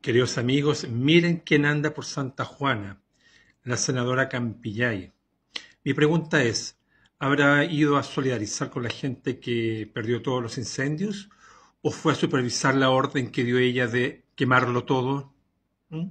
Queridos amigos, miren quién anda por Santa Juana, la senadora Campillay. Mi pregunta es, ¿habrá ido a solidarizar con la gente que perdió todos los incendios o fue a supervisar la orden que dio ella de quemarlo todo? ¿Mm?